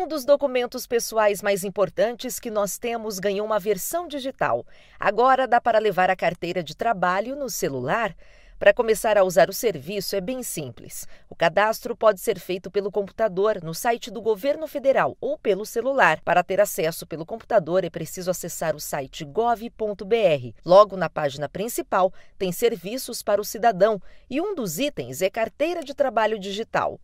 Um dos documentos pessoais mais importantes que nós temos ganhou uma versão digital. Agora dá para levar a carteira de trabalho no celular. Para começar a usar o serviço é bem simples. O cadastro pode ser feito pelo computador no site do governo federal ou pelo celular. Para ter acesso pelo computador é preciso acessar o site gov.br. Logo na página principal tem serviços para o cidadão e um dos itens é carteira de trabalho digital.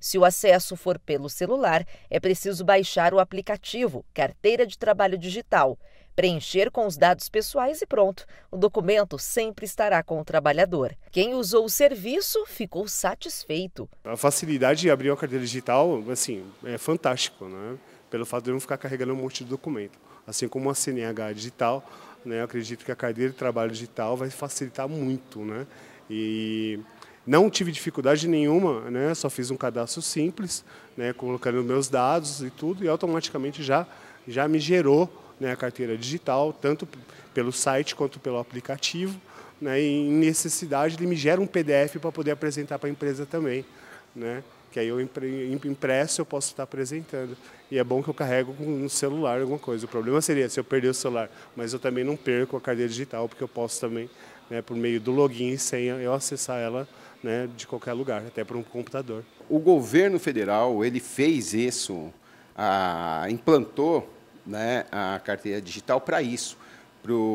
Se o acesso for pelo celular, é preciso baixar o aplicativo Carteira de Trabalho Digital, preencher com os dados pessoais e pronto, o documento sempre estará com o trabalhador. Quem usou o serviço ficou satisfeito. A facilidade de abrir a carteira digital, assim, é fantástico, né? Pelo fato de não ficar carregando um monte de documento. Assim como a CNH digital, né? Eu acredito que a carteira de trabalho digital vai facilitar muito, né? E não tive dificuldade nenhuma, né? só fiz um cadastro simples, né? colocando meus dados e tudo, e automaticamente já, já me gerou né, a carteira digital, tanto pelo site quanto pelo aplicativo. Né? E em necessidade, ele me gera um PDF para poder apresentar para a empresa também. Né? que aí eu impresso eu posso estar apresentando. E é bom que eu carrego com um celular alguma coisa. O problema seria se eu perder o celular, mas eu também não perco a carteira digital, porque eu posso também, né, por meio do login e senha, eu acessar ela né, de qualquer lugar, até para um computador. O governo federal ele fez isso, a, implantou né, a carteira digital para isso,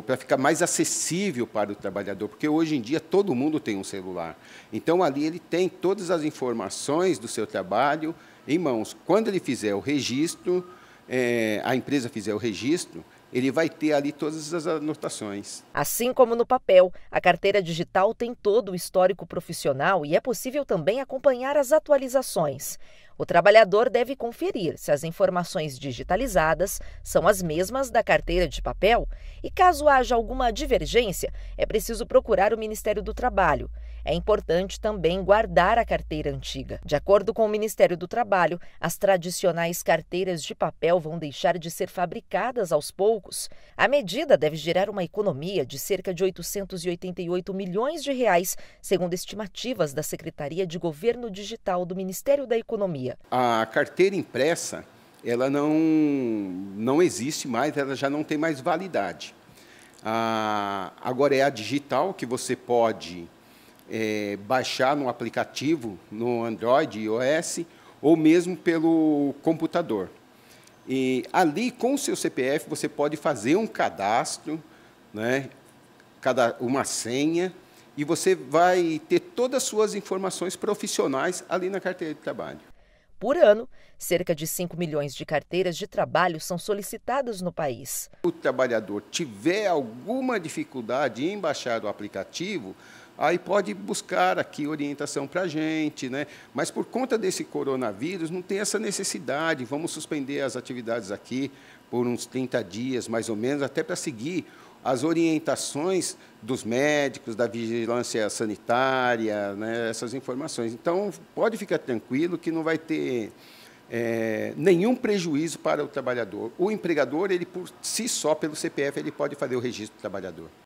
para ficar mais acessível para o trabalhador, porque hoje em dia todo mundo tem um celular. Então ali ele tem todas as informações do seu trabalho em mãos. Quando ele fizer o registro é, a empresa fizer o registro, ele vai ter ali todas as anotações. Assim como no papel, a carteira digital tem todo o histórico profissional e é possível também acompanhar as atualizações. O trabalhador deve conferir se as informações digitalizadas são as mesmas da carteira de papel e, caso haja alguma divergência, é preciso procurar o Ministério do Trabalho. É importante também guardar a carteira antiga. De acordo com o Ministério do Trabalho, as tradicionais carteiras de papel vão deixar de ser fabricadas aos poucos. A medida deve gerar uma economia de cerca de 888 milhões de reais, segundo estimativas da Secretaria de Governo Digital do Ministério da Economia. A carteira impressa, ela não não existe mais, ela já não tem mais validade. Ah, agora é a digital que você pode é, baixar no aplicativo, no Android, iOS, ou mesmo pelo computador. E ali, com o seu CPF, você pode fazer um cadastro, né, uma senha, e você vai ter todas as suas informações profissionais ali na carteira de trabalho. Por ano, cerca de 5 milhões de carteiras de trabalho são solicitadas no país. Se o trabalhador tiver alguma dificuldade em baixar o aplicativo, aí pode buscar aqui orientação para a gente, né? Mas por conta desse coronavírus, não tem essa necessidade. Vamos suspender as atividades aqui por uns 30 dias, mais ou menos, até para seguir as orientações dos médicos, da vigilância sanitária, né? essas informações. Então, pode ficar tranquilo que não vai ter é, nenhum prejuízo para o trabalhador. O empregador, ele por si só, pelo CPF, ele pode fazer o registro do trabalhador.